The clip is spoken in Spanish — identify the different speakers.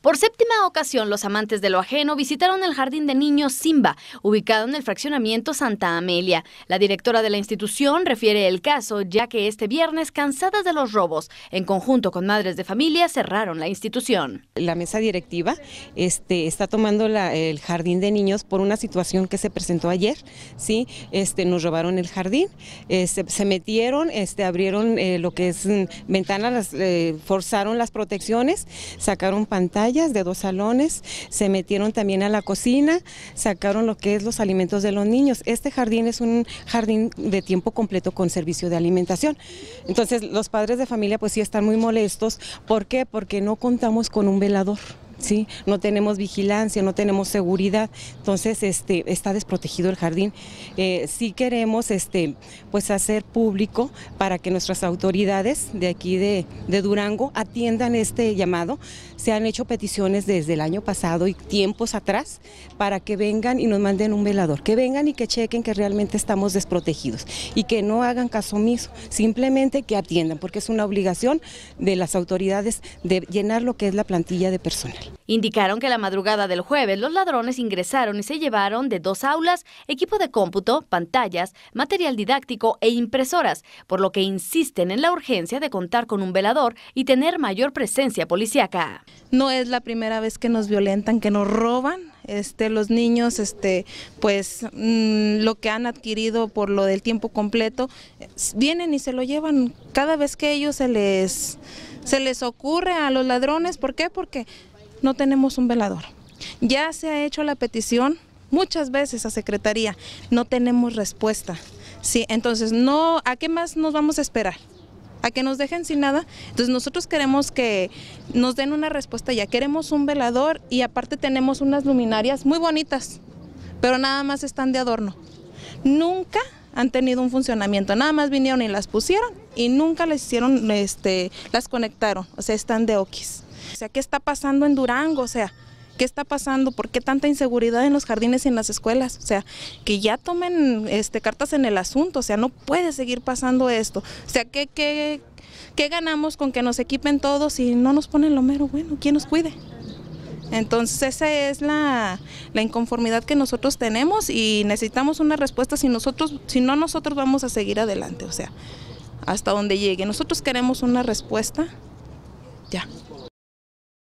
Speaker 1: Por séptima ocasión, los amantes de lo ajeno visitaron el jardín de niños Simba, ubicado en el fraccionamiento Santa Amelia. La directora de la institución refiere el caso, ya que este viernes, cansadas de los robos, en conjunto con madres de familia, cerraron la institución.
Speaker 2: La mesa directiva este, está tomando el jardín de niños por una situación que se presentó ayer. ¿sí? Este, nos robaron el jardín, este, se, metieron, este, abrieron eh, lo que es mm, ventanas, eh, forzaron las protecciones, sacaron pantallas de dos salones, se metieron también a la cocina, sacaron lo que es los alimentos de los niños. Este jardín es un jardín de tiempo completo con servicio de alimentación. Entonces los padres de familia pues sí están muy molestos. ¿Por qué? Porque no contamos con un velador. No tenemos vigilancia, no tenemos seguridad, entonces este, está desprotegido el jardín. Eh, si queremos este, pues hacer público para que nuestras autoridades de aquí de, de, Durango atiendan este llamado. Se han hecho peticiones desde el año pasado y tiempos atrás para que vengan y nos manden un velador, que vengan y que chequen que realmente estamos desprotegidos y que no hagan caso omiso, simplemente que atiendan, porque es una obligación de las autoridades de llenar lo que es la plantilla de personal.
Speaker 1: Indicaron que la madrugada del jueves los ladrones ingresaron y se llevaron de dos aulas equipo de cómputo, pantallas, material didáctico e impresoras, por lo que insisten en la urgencia de contar con un velador y tener mayor presencia policiaca.
Speaker 3: No es la primera vez que nos violentan, que nos roban. Este, los niños, este, pues mm, lo que han adquirido por lo del tiempo completo, vienen y se lo llevan cada vez que ellos se les, se les ocurre a los ladrones. ¿Por qué? Porque no tenemos un velador. Ya se ha hecho la petición muchas veces a Secretaría, no tenemos respuesta. Sí, entonces, no, ¿a qué más nos vamos a esperar? a que nos dejen sin nada. Entonces nosotros queremos que nos den una respuesta ya. Queremos un velador y aparte tenemos unas luminarias muy bonitas, pero nada más están de adorno. Nunca han tenido un funcionamiento, nada más vinieron y las pusieron y nunca les hicieron, este, las conectaron, o sea, están de oquis o sea, ¿qué está pasando en Durango? O sea, ¿qué está pasando? ¿Por qué tanta inseguridad en los jardines y en las escuelas? O sea, que ya tomen este, cartas en el asunto, o sea, no puede seguir pasando esto. O sea, ¿qué, qué, ganamos con que nos equipen todos y no nos ponen lo mero bueno? ¿Quién nos cuide? Entonces esa es la, la, inconformidad que nosotros tenemos y necesitamos una respuesta si nosotros, si no nosotros vamos a seguir adelante, o sea, hasta donde llegue. Nosotros queremos una respuesta ya.